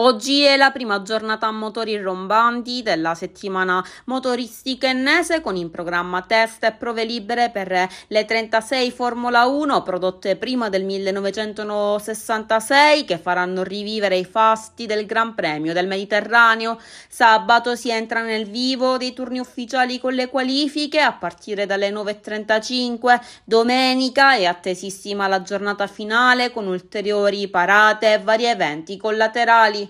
Oggi è la prima giornata a motori rombanti della settimana motoristica ennese con in programma test e prove libere per le 36 Formula 1 prodotte prima del 1966 che faranno rivivere i fasti del Gran Premio del Mediterraneo. Sabato si entra nel vivo dei turni ufficiali con le qualifiche a partire dalle 9.35. Domenica è attesissima la giornata finale con ulteriori parate e vari eventi collaterali.